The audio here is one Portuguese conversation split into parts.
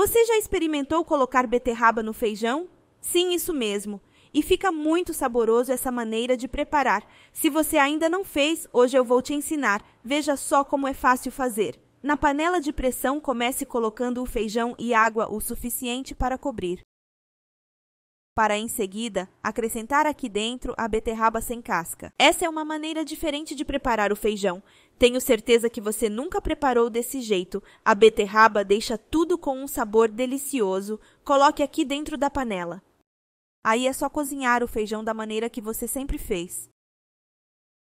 Você já experimentou colocar beterraba no feijão? Sim, isso mesmo. E fica muito saboroso essa maneira de preparar. Se você ainda não fez, hoje eu vou te ensinar. Veja só como é fácil fazer. Na panela de pressão, comece colocando o feijão e água o suficiente para cobrir. Para em seguida, acrescentar aqui dentro a beterraba sem casca. Essa é uma maneira diferente de preparar o feijão. Tenho certeza que você nunca preparou desse jeito. A beterraba deixa tudo com um sabor delicioso. Coloque aqui dentro da panela. Aí é só cozinhar o feijão da maneira que você sempre fez.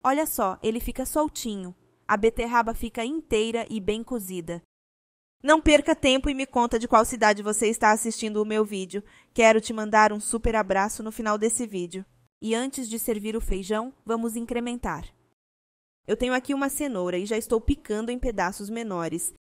Olha só, ele fica soltinho. A beterraba fica inteira e bem cozida. Não perca tempo e me conta de qual cidade você está assistindo o meu vídeo. Quero te mandar um super abraço no final desse vídeo. E antes de servir o feijão, vamos incrementar. Eu tenho aqui uma cenoura e já estou picando em pedaços menores.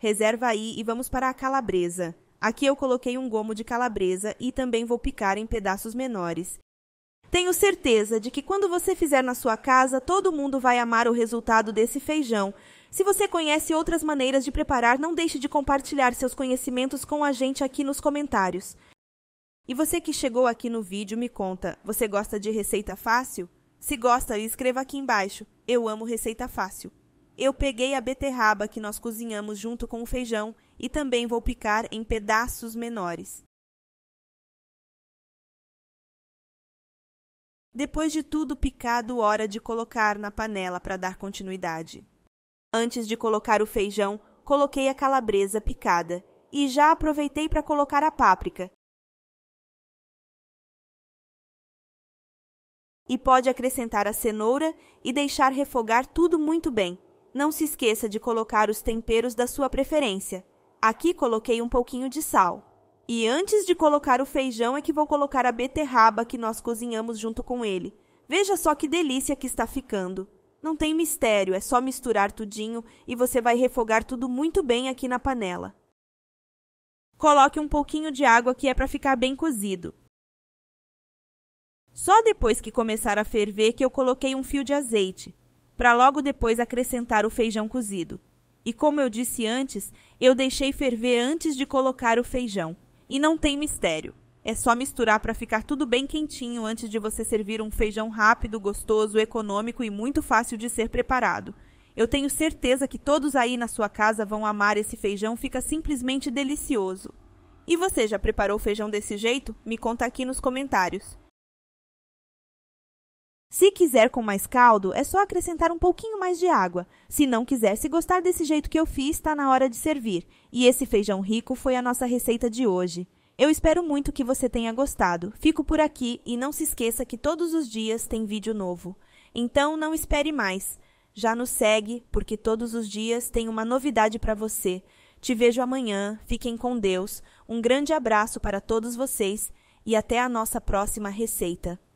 Reserva aí e vamos para a calabresa. Aqui eu coloquei um gomo de calabresa e também vou picar em pedaços menores. Tenho certeza de que quando você fizer na sua casa, todo mundo vai amar o resultado desse feijão. Se você conhece outras maneiras de preparar, não deixe de compartilhar seus conhecimentos com a gente aqui nos comentários. E você que chegou aqui no vídeo me conta, você gosta de receita fácil? Se gosta, escreva aqui embaixo. Eu amo receita fácil. Eu peguei a beterraba que nós cozinhamos junto com o feijão e também vou picar em pedaços menores. Depois de tudo picado, hora de colocar na panela para dar continuidade. Antes de colocar o feijão, coloquei a calabresa picada e já aproveitei para colocar a páprica, E pode acrescentar a cenoura e deixar refogar tudo muito bem. Não se esqueça de colocar os temperos da sua preferência. Aqui coloquei um pouquinho de sal. E antes de colocar o feijão é que vou colocar a beterraba que nós cozinhamos junto com ele. Veja só que delícia que está ficando. Não tem mistério, é só misturar tudinho e você vai refogar tudo muito bem aqui na panela. Coloque um pouquinho de água que é para ficar bem cozido. Só depois que começar a ferver que eu coloquei um fio de azeite, para logo depois acrescentar o feijão cozido. E como eu disse antes, eu deixei ferver antes de colocar o feijão. E não tem mistério. É só misturar para ficar tudo bem quentinho antes de você servir um feijão rápido, gostoso, econômico e muito fácil de ser preparado. Eu tenho certeza que todos aí na sua casa vão amar esse feijão, fica simplesmente delicioso. E você já preparou feijão desse jeito? Me conta aqui nos comentários. Se quiser com mais caldo, é só acrescentar um pouquinho mais de água. Se não quiser, se gostar desse jeito que eu fiz, está na hora de servir. E esse feijão rico foi a nossa receita de hoje. Eu espero muito que você tenha gostado. Fico por aqui e não se esqueça que todos os dias tem vídeo novo. Então não espere mais. Já nos segue, porque todos os dias tem uma novidade para você. Te vejo amanhã, fiquem com Deus. Um grande abraço para todos vocês e até a nossa próxima receita.